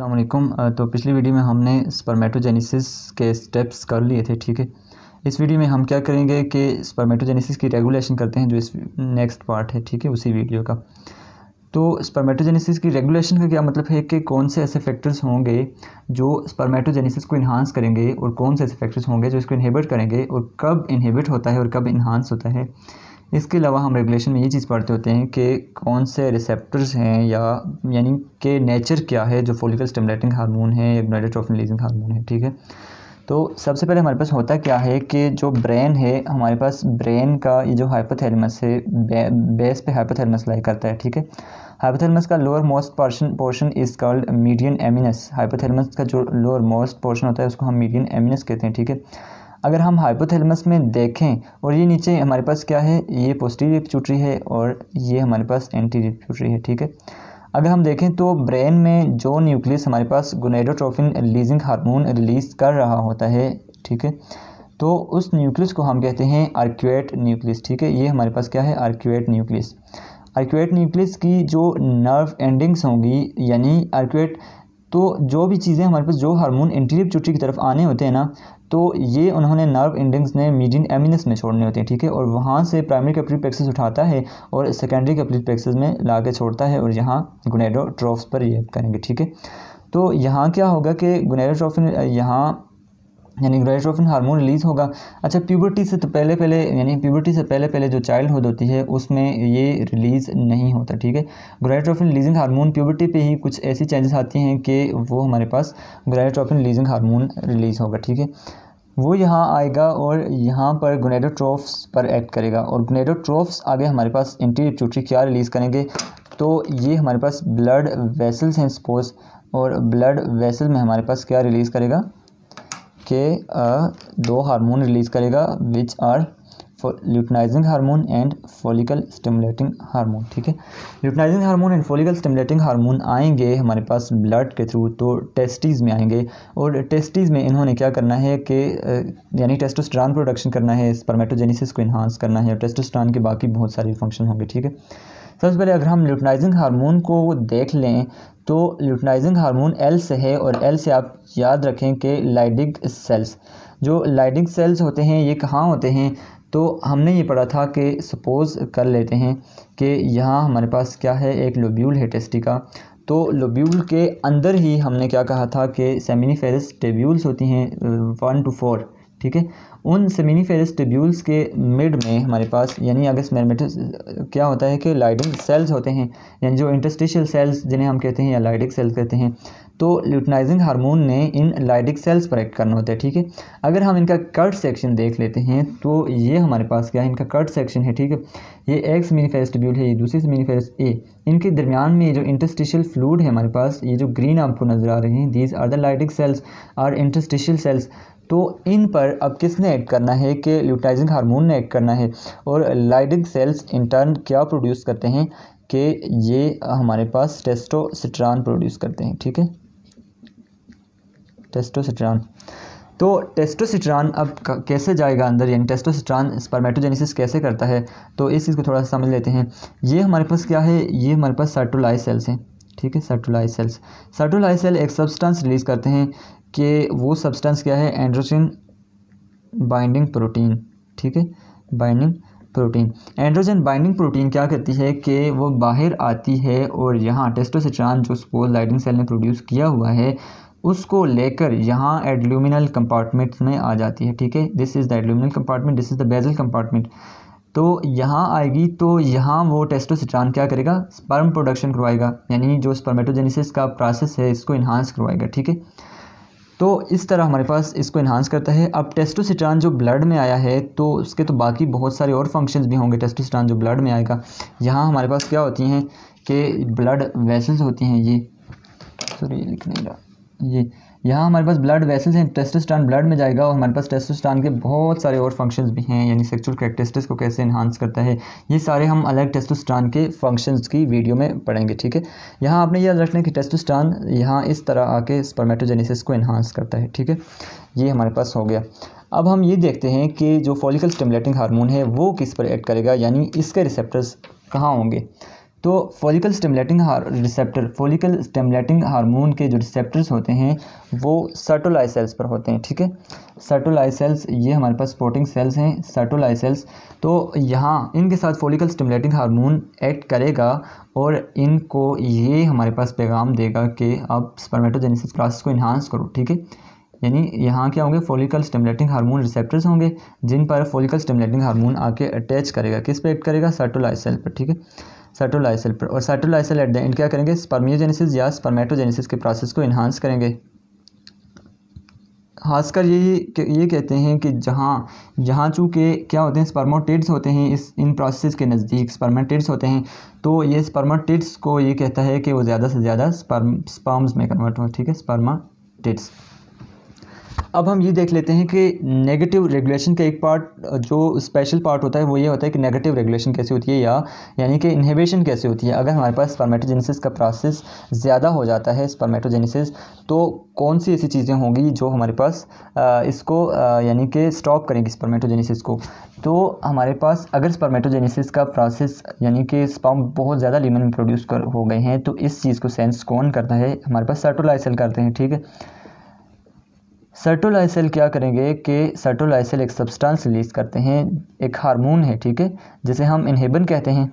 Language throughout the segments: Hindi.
अस्सलाम तो पिछली वीडियो में हमने स्पर्मेटोजेनेसिस के स्टेप्स कर लिए थे ठीक है इस वीडियो में हम क्या करेंगे कि स्पर्मेटोजेनेसिस की रेगुलेशन करते हैं जो इस नेक्स्ट पार्ट है ठीक है उसी वीडियो का तो स्पर्मेटोजेनेसिस की रेगुलेशन का क्या मतलब है कि कौन से ऐसे फैक्टर्स होंगे जो स्पर्मेटोजेनेसिस को इन्हांस करेंगे और कौन से ऐसे फैक्टर्स होंगे जो इसको इन्हीबिट करेंगे और कब इन्हीबिट होता है और कब इन्हांस होता है इसके अलावा हम रेगुलेशन में ये चीज़ पढ़ते होते हैं कि कौन से रिसेप्टर्स हैं या यानी कि नेचर क्या है जो फोलिकल स्टमलेटिंग हार्मोन है या गोनाडोट्रोफिन रिलीजिंग हार्मोन है ठीक है तो सबसे पहले हमारे पास होता क्या है कि जो ब्रेन है हमारे पास ब्रेन का ये जो हाइपोथेलमस है बे, बेस पे हाइपोथेलमस लाई करता है ठीक है हाइपोथेलमस का lower most portion portion is called median eminence hypothalamus का जो लोअर मोस्ट पोर्शन होता है उसको हम मीडियन एमिनस कहते हैं ठीक है थीके? अगर हम हाइपोथैलेमस में देखें और ये नीचे हमारे पास क्या है ये पोस्टीरियर पिट्यूटरी है और ये हमारे पास एंटीरियर पिट्यूटरी है ठीक है अगर हम देखें तो ब्रेन में जो न्यूक्लियस हमारे पास गोनेडोट्रोफिन रिलीजिंग हार्मोन रिलीज कर रहा होता है ठीक है तो उस न्यूक्लियस को हम कहते हैं आर्क्यूएट न्यूक्लियस ठीक है ये हमारे पास क्या है आर्क्यूएट न्यूक्लियस आर्क्यूएट न्यूक्लियस की जो नर्व एंडिंग्स होंगी यानी आर्क्यूएट तो जो भी चीज़ें हमारे पास जो हार्मोन इंटीरियर चुटरी की तरफ आने होते हैं ना तो ये उन्होंने नर्व इंडिंग्स ने मीडियन एमिनस में छोड़ने होते हैं ठीक है और वहाँ से प्राइमरी कैपिटल प्लेक्सस उठाता है और सेकेंडरी कैपिटल प्लेक्सस में ला के छोड़ता है और यहाँ गुनेडो ट्रॉफ्स पर ये करेंगे ठीक है तो यहाँ क्या होगा कि गुनेडो ट्रॉफी यहाँ यानी ग्राइट्रोफिन हार्मोन रिलीज़ होगा अच्छा प्यूबर्टी से तो पहले पहले यानी प्यूबर्टी से पहले पहले जो चाइल्ड हुड होती है उसमें ये रिलीज़ नहीं होता ठीक है ग्राइट्रोफिन रिलीजिंग हार्मोन प्यूबर्टी पे ही कुछ ऐसी चेंजेस आती हैं कि वो हमारे पास ग्राइट्रोफिन रिलीजिंग हार्मोन रिलीज़ होगा ठीक है वो यहाँ आएगा और यहाँ पर गनेडोट्रोफ्स पर एक्ट करेगा और गनेडोट्रोफ्स आगे हमारे पास एंटी रिप्यूटरी क्या रिलीज़ करेंगे तो ये हमारे पास ब्लड वेसल्स हैं सपोज और ब्लड वेसल में हमारे पास क्या रिलीज़ करेगा के दो हार्मोन रिलीज़ करेगा which are luteinizing hormone and follicle stimulating hormone ठीक है luteinizing hormone and follicle stimulating hormone आएंगे हमारे पास ब्लड के थ्रू तो टेस्टीज़ में आएंगे और टेस्टीज़ में इन्होंने क्या करना है कि यानी टेस्टोस्टेरॉन प्रोडक्शन करना है स्पर्मेटोजेनेसिस को इन्हांस करना है और टेस्टोस्टेरॉन के बाकी बहुत सारे फंक्शन होंगे ठीक है सबसे पहले अगर हम ल्यूटनाइजिंग हार्मोन को देख लें तो ल्यूटनाइजिंग हार्मोन एल से है और एल से आप याद रखें कि लाइडिंग सेल्स जो लाइडिंग सेल्स होते हैं ये कहाँ होते हैं तो हमने ये पढ़ा था कि सपोज़ कर लेते हैं कि यहाँ हमारे पास क्या है एक लोब्यूल है टेस्टी का तो लोब्यूल के अंदर ही हमने क्या कहा था कि सेमिनी टेब्यूल्स होती हैं वन टू फोर ठीक है उन सेमिनी फेरस ट्यूब्यूल्स के मिड में हमारे पास यानी अगस्त मैरमेटस क्या होता है कि लाइडिंग सेल्स होते हैं यानी जो इंटस्टिशियल सेल्स जिन्हें हम कहते हैं या लाइडिक सेल्स कहते हैं तो ल्यूटनाइजिंग हार्मोन ने इन लाइडिक सेल्स पर एक्ट करना होता है ठीक है अगर हम इनका कट सेक्शन देख लेते हैं तो ये हमारे पास क्या है इनका कट सेक्शन है ठीक है ये एक सेमिनीफेरस है ये दूसरी फेस्ट ए इनके दरमियान में जो इंटस्टिशियल फ्लूड है हमारे पास ये जो ग्रीन आपको नज़र आ रहे हैं these are the Leydig cells are interstitial cells तो इन पर अब किसने ऐड करना है कि ल्यूटाइजिंग हार्मोन ने ऐड करना है और लाइडिंग सेल्स इंटर्न क्या प्रोड्यूस करते हैं कि ये हमारे पास टेस्टोसिट्रान प्रोड्यूस करते हैं ठीक है टेस्टोसिट्रान तो टेस्टोसिट्रान अब कैसे जाएगा अंदर यानी टेस्टोसिट्रान स्पर्मेटोजेनेसिस कैसे करता है तो इस चीज़ को थोड़ा सा समझ लेते हैं ये हमारे पास क्या है ये हमारे पास सर्टोलाई सेल्स हैं ठीक है सर्टोलाई सेल्स सर्टोलाई सेल एक सब्सटेंस रिलीज़ करते हैं कि वो सब्सटेंस क्या है एंड्रोजन बाइंडिंग प्रोटीन ठीक है binding protein androgen binding protein क्या करती है कि वो बाहर आती है और यहाँ टेस्टोसिट्रान जो स्पोल लाइटिंग सेल ने प्रोड्यूस किया हुआ है उसको लेकर यहाँ एडल्यूमिनल कंपार्टमेंट में आ जाती है ठीक है this is the adluminal compartment this is the basal compartment तो यहाँ आएगी तो यहाँ वो टेस्टोसिट्रान क्या करेगा स्पर्म प्रोडक्शन करवाएगा यानी जो स्पर्मेटोजेनिस का प्रोसेस है इसको इन्हांस करवाएगा ठीक है तो इस तरह हमारे पास इसको इन्हांस करता है अब टेस्टोसिट्रान जो ब्लड में आया है तो उसके तो बाकी बहुत सारे और फंक्शंस भी होंगे टेस्टोसिट्रान जो ब्लड में आएगा यहाँ हमारे पास क्या होती हैं कि ब्लड वेसल्स होती हैं ये सॉरी लिखने ये यहाँ हमारे पास ब्लड वेसल्स हैं टेस्टोस्टान ब्लड में जाएगा और हमारे पास टेस्टोस्टान के बहुत सारे और फंक्शंस भी हैं यानी सेक्सुअल करेक्टरिस्टिक्स को कैसे इन्हांस करता है ये सारे हम अलग टेस्टोस्टान के फंक्शंस की वीडियो में पढ़ेंगे ठीक है यहाँ आपने याद रखना है कि टेस्टोस्टान यहाँ इस तरह आके स्पर्मेटोजेनेसिस को इन्हांस करता है ठीक है ये हमारे पास हो गया अब हम ये देखते हैं कि जो फॉलिकल स्टिमुलेटिंग हार्मोन है वो किस पर एक्ट करेगा यानी इसके रिसेप्टर्स कहाँ होंगे तो फॉलिकल हार रिसेप्टर फॉलिकल स्टेमलेटिंग हार्मोन के जो रिसेप्टर्स होते हैं वो सर्टोलाई सेल्स पर होते हैं ठीक है सर्टोलाई सेल्स ये हमारे पास स्पोर्टिंग सेल्स हैं सर्टोलाई सेल्स तो यहाँ इनके साथ फॉलिकल स्टिमुलेटिंग हार्मोन एक्ट करेगा और इनको ये हमारे पास पैगाम देगा कि आप स्पर्मेटोजेनेसिस प्रोसेस को इन्हांस करो ठीक है यानी यहाँ क्या होंगे फॉलिकल स्टेमलेटिंग हार्मोन रिसेप्टर्स होंगे जिन पर फॉलिकल स्टेमलेटिंग हार्मोन आके अटैच करेगा किस पर एक्ट करेगा सर्टोलाई सेल पर ठीक है सैटोलाइसल पर और सेटोलाइसिल एट द एंड क्या करेंगे स्पर्मियोजेनेसिस या स्पर्मेटोजेनेसिस के प्रोसेस को इन्हांस करेंगे खासकर ये ये कहते हैं कि जहाँ जहाँ चूँकि क्या होते हैं स्पर्मोटिड्स होते हैं इस इन प्रोसेस के नज़दीक स्पर्मेटिड्स होते हैं तो ये स्पर्माटिड्स को ये कहता है कि वो ज़्यादा से ज़्यादा स्पर्म स्पर्म्स में कन्वर्ट हो ठीक है स्पर्मा स्पर्माटिड्स अब हम ये देख लेते हैं कि नेगेटिव रेगुलेशन का एक पार्ट जो स्पेशल पार्ट होता है वो ये होता है कि नेगेटिव रेगुलेशन कैसे होती है या यानी कि इन्हेबेशन कैसे होती है अगर हमारे पास स्पर्मेटोजेनेसिस का प्रोसेस ज़्यादा हो जाता है स्पर्मेटोजेनेसिस तो कौन सी ऐसी चीज़ें होंगी जो हमारे पास इसको यानी कि स्टॉप करेंगी स्पर्मेटोजेनेसिस को तो हमारे पास अगर स्पर्मेटोजेनेसिस का प्रोसेस यानी कि स्पम बहुत ज़्यादा लीमन में प्रोड्यूस कर हो गए हैं तो इस चीज़ को सेंस कौन करता है हमारे पास सर्टोलाइसल करते हैं ठीक है सर्टोलाइसल क्या करेंगे कि सर्टोलाइसल एक सब्सटेंस रिलीज़ करते हैं एक हार्मोन है ठीक है जिसे हम इनहेबन कहते हैं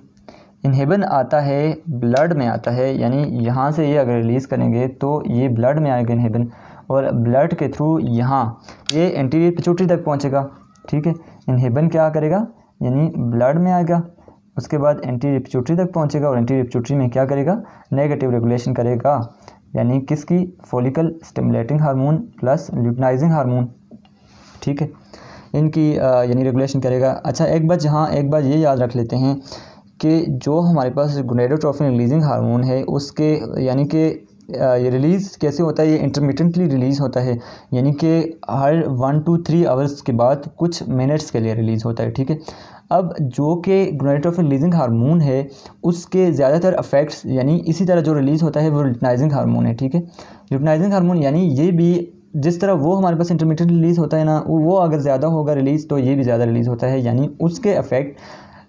इनहेबन आता है ब्लड में आता है यानी यहाँ से ये अगर रिलीज़ करेंगे तो ये ब्लड में आएगा इनहेबन और ब्लड के थ्रू यहाँ ये एंटीरियर पिचोटी तक पहुँचेगा ठीक है इनहेबन क्या करेगा यानी ब्लड में आएगा उसके बाद एंटी रिपचोटरी तक पहुंचेगा और एंटी रिपचूटरी में क्या करेगा नेगेटिव रेगुलेशन करेगा यानी किसकी follicle stimulating hormone plus luteinizing hormone ठीक है इनकी यानी रेगुलेशन करेगा अच्छा एक बार जहाँ एक बार ये याद रख लेते हैं कि जो हमारे पास गुनेडोट्रॉफिन रिलीजिंग हार्मोन है उसके यानी कि ये रिलीज़ कैसे होता है ये इंटरमीडियंटली रिलीज़ होता है यानी कि हर वन टू थ्री आवर्स के बाद कुछ मिनट्स के लिए रिलीज़ होता है ठीक है अब जो कि ग्रेनेटोफिन रिलीजिंग हार्मोन है उसके ज़्यादातर अफेक्ट्स यानी इसी तरह जो रिलीज़ होता है वो रिटनाइजिंग हारमोन है ठीक है रिटनाइजिंग हारमोन यानी ये भी जिस तरह वो हमारे पास इंटरमीडियट रिलीज़ होता है ना वो अगर ज़्यादा होगा रिलीज़ तो ये भी ज़्यादा रिलीज़ होता है यानी उसके अफेक्ट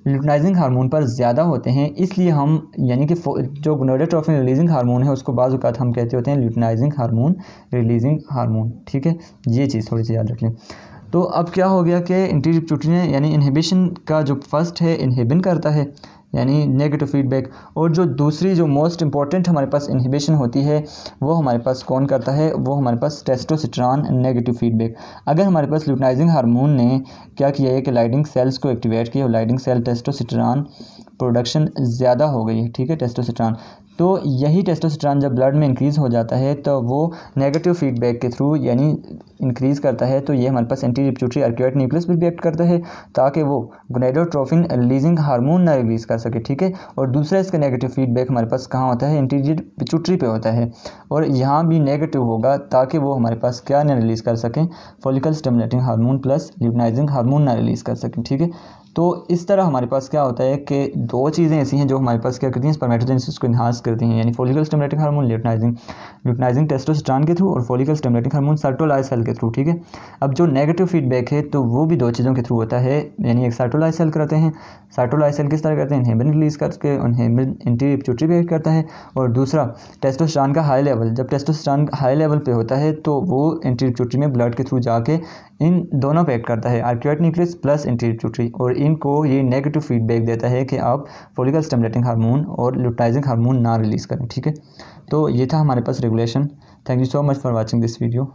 ल्यूटनाइजिंग हार्मोन पर ज़्यादा होते हैं इसलिए हम यानी कि जो गोनोडोट्रोफिन रिलीजिंग हार्मोन है उसको बाज़ अवत हम कहते होते हैं ल्यूटनाइजिंग हार्मोन रिलीजिंग हार्मोन ठीक है ये चीज़ थोड़ी सी याद रख लें तो अब क्या हो गया कि इंटीरिप्यूटिन यानी इनहिबिशन का जो फर्स्ट है इनहिबिन करता है यानी नेगेटिव फीडबैक और जो दूसरी जो मोस्ट इंपॉर्टेंट हमारे पास इनहिबिशन होती है वो हमारे पास कौन करता है वो हमारे पास टेस्टोसिट्रॉन नेगेटिव फीडबैक अगर हमारे पास ल्यूटनाइजिंग हार्मोन ने क्या किया है कि लाइडिंग सेल्स को एक्टिवेट किया लाइडिंग सेल टेस्टोसिट्रॉन प्रोडक्शन ज़्यादा हो गई है ठीक है टेस्टोसिट्रॉन तो यही टेस्टोसिट्रॉन जब ब्लड में इंक्रीज़ हो जाता है तो वो नेगेटिव फीडबैक के थ्रू यानी इंक्रीज़ करता है तो ये हमारे पास एंटी रिप्यूटरी अर्क्यूट न्यूक्लियस पर रिएक्ट करता है ताकि वो गोनेडोट्रोफिन रिलीजिंग हार्मोन ना रिलीज़ कर सके ठीक है और दूसरा इसका नेगेटिव फीडबैक हमारे पास कहाँ होता है एंटी पिचुटरी पे होता है और यहाँ भी नेगेटिव होगा ताकि वो हमारे पास क्या ना रिलीज़ कर सकें follicle stimulating hormone plus luteinizing hormone ना रिलीज़ कर सकें ठीक है तो इस तरह हमारे पास क्या होता है कि दो चीज़ें ऐसी हैं जो हमारे पास क्या करती हैं स्पर्मेटोजेंसिस को इन्हांस करती हैं यानी follicle stimulating hormone luteinizing luteinizing testosterone के थ्रू और फोलिकल स्टेमलेटिक हार्मोन सेल के थ्रू ठीक है अब जो नेगेटिव फीडबैक है तो वो भी दो चीज़ों के थ्रू होता है यानी एक सार्टोलाइसल करते हैं सार्टोलाइसल किस तरह करते हैं इनहेबिन रिलीज करके उन्हें इंटी प्यूट्रीबेट करता है और दूसरा टेस्टोस्टेरॉन का हाई लेवल जब टेस्टोस्टेरॉन हाई लेवल पर होता है तो वो एंटी में ब्लड के थ्रू जाके इन दोनों पे एक्ट करता है आर्क्यूट न्यूक्लियस प्लस इंट्रीट्यूटरी और इनको ये नेगेटिव फीडबैक देता है कि आप फोलिकल स्टिमुलेटिंग हार्मोन और ल्यूटाइजिंग हार्मोन ना रिलीज़ करें ठीक है तो ये था हमारे पास regulation thank you so much for watching this video